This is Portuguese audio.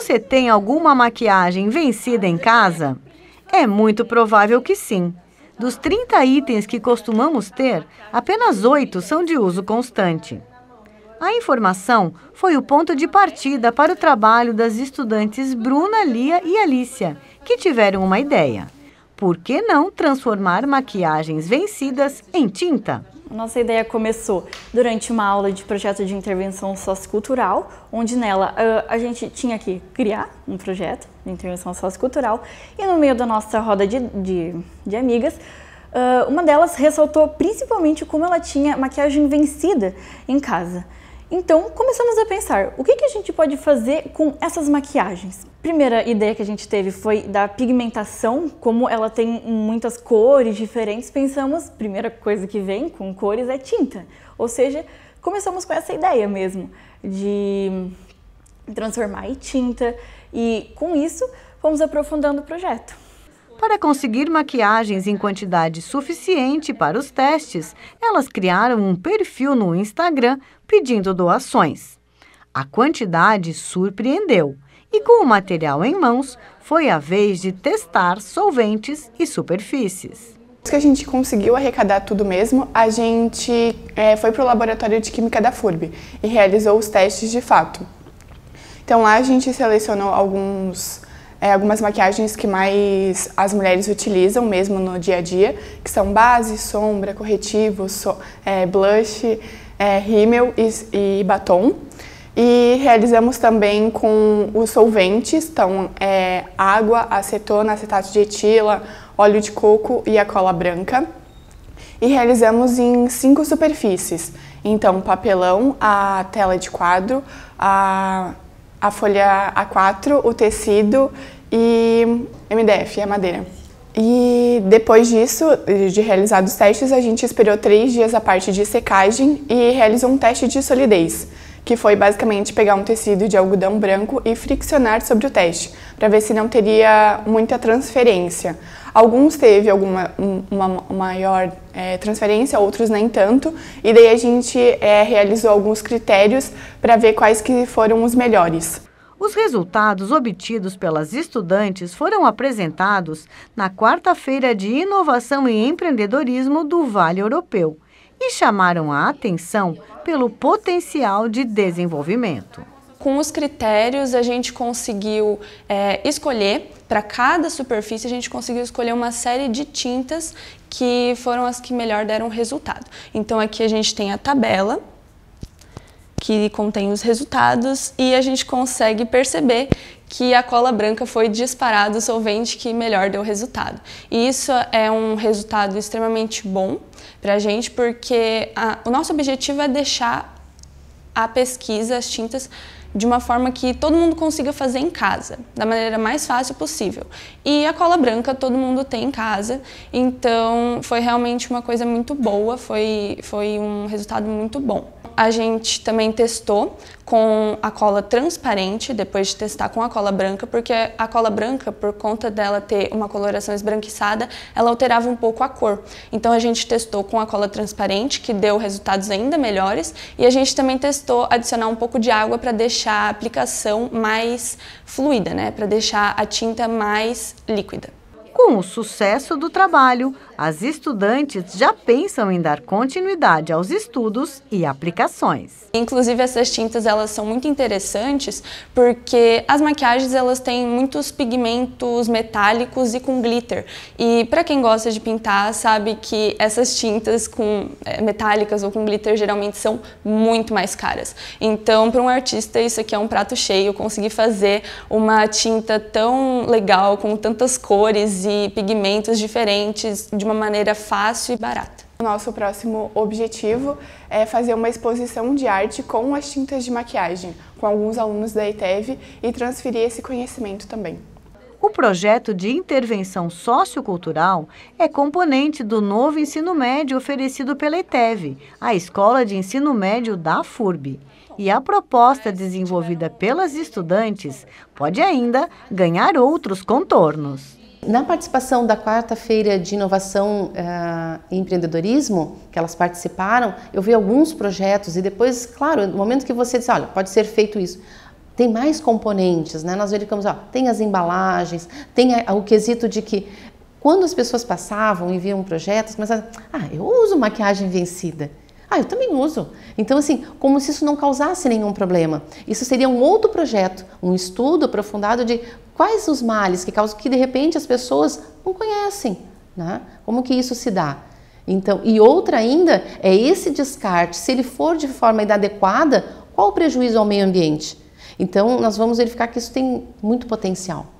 Você tem alguma maquiagem vencida em casa? É muito provável que sim. Dos 30 itens que costumamos ter, apenas 8 são de uso constante. A informação foi o ponto de partida para o trabalho das estudantes Bruna, Lia e Alicia, que tiveram uma ideia. Por que não transformar maquiagens vencidas em tinta? Nossa ideia começou durante uma aula de projeto de intervenção sociocultural, onde nela ah, a gente tinha que criar um projeto de intervenção sociocultural e no meio da nossa roda de, de, de amigas, ah, uma delas ressaltou principalmente como ela tinha maquiagem vencida em casa. Então começamos a pensar o que, que a gente pode fazer com essas maquiagens. Primeira ideia que a gente teve foi da pigmentação, como ela tem muitas cores diferentes, pensamos, primeira coisa que vem com cores é tinta. Ou seja, começamos com essa ideia mesmo de transformar em tinta e com isso fomos aprofundando o projeto. Para conseguir maquiagens em quantidade suficiente para os testes, elas criaram um perfil no Instagram pedindo doações. A quantidade surpreendeu e, com o material em mãos, foi a vez de testar solventes e superfícies que a gente conseguiu arrecadar tudo mesmo, a gente é, foi para o laboratório de química da FURB e realizou os testes de fato. Então lá a gente selecionou alguns é, algumas maquiagens que mais as mulheres utilizam mesmo no dia a dia, que são base, sombra, corretivo, so, é, blush, é, rímel e, e, batom. E realizamos também com os solventes, então é, água, acetona, acetato de etila, óleo de coco e a cola branca. E realizamos em cinco superfícies, então papelão, a tela de quadro, a a folha A4, o tecido e MDF, a madeira. E depois disso, de realizados os testes, a gente esperou três dias a parte de secagem e realizou um teste de solidez que foi basicamente pegar um tecido de algodão branco e friccionar sobre o teste, para ver se não teria muita transferência. Alguns teve alguma uma maior é, transferência, outros nem tanto, e daí a gente é, realizou alguns critérios para ver quais que foram os melhores. Os resultados obtidos pelas estudantes foram apresentados na quarta-feira de Inovação e Empreendedorismo do Vale Europeu e chamaram a atenção pelo potencial de desenvolvimento. Com os critérios, a gente conseguiu é, escolher, para cada superfície, a gente conseguiu escolher uma série de tintas que foram as que melhor deram resultado. Então, aqui a gente tem a tabela, que contém os resultados, e a gente consegue perceber que a cola branca foi disparado o solvente que melhor deu resultado. E isso é um resultado extremamente bom para a gente, porque a, o nosso objetivo é deixar a pesquisa, as tintas, de uma forma que todo mundo consiga fazer em casa, da maneira mais fácil possível. E a cola branca todo mundo tem em casa, então foi realmente uma coisa muito boa, foi, foi um resultado muito bom a gente também testou com a cola transparente, depois de testar com a cola branca, porque a cola branca, por conta dela ter uma coloração esbranquiçada, ela alterava um pouco a cor. Então a gente testou com a cola transparente, que deu resultados ainda melhores, e a gente também testou adicionar um pouco de água para deixar a aplicação mais fluida, né? para deixar a tinta mais líquida. Com o sucesso do trabalho, as estudantes já pensam em dar continuidade aos estudos e aplicações. Inclusive essas tintas elas são muito interessantes porque as maquiagens elas têm muitos pigmentos metálicos e com glitter. E para quem gosta de pintar sabe que essas tintas com é, metálicas ou com glitter geralmente são muito mais caras. Então para um artista isso aqui é um prato cheio, conseguir fazer uma tinta tão legal com tantas cores e pigmentos diferentes de uma maneira fácil e barata. Nosso próximo objetivo é fazer uma exposição de arte com as tintas de maquiagem, com alguns alunos da ETEV e transferir esse conhecimento também. O projeto de intervenção sociocultural é componente do novo ensino médio oferecido pela ETEV, a Escola de Ensino Médio da FURB. E a proposta desenvolvida pelas estudantes pode ainda ganhar outros contornos. Na participação da quarta-feira de inovação uh, e empreendedorismo, que elas participaram, eu vi alguns projetos e depois, claro, no momento que você diz, olha, pode ser feito isso, tem mais componentes, né? Nós verificamos, ó, tem as embalagens, tem a, a, o quesito de que quando as pessoas passavam e viam projetos, mas ah, eu uso maquiagem vencida. Ah, eu também uso. Então, assim, como se isso não causasse nenhum problema. Isso seria um outro projeto, um estudo aprofundado de Quais os males que causam que de repente as pessoas não conhecem, né? Como que isso se dá? Então, e outra ainda é esse descarte, se ele for de forma inadequada, qual o prejuízo ao meio ambiente? Então, nós vamos verificar que isso tem muito potencial.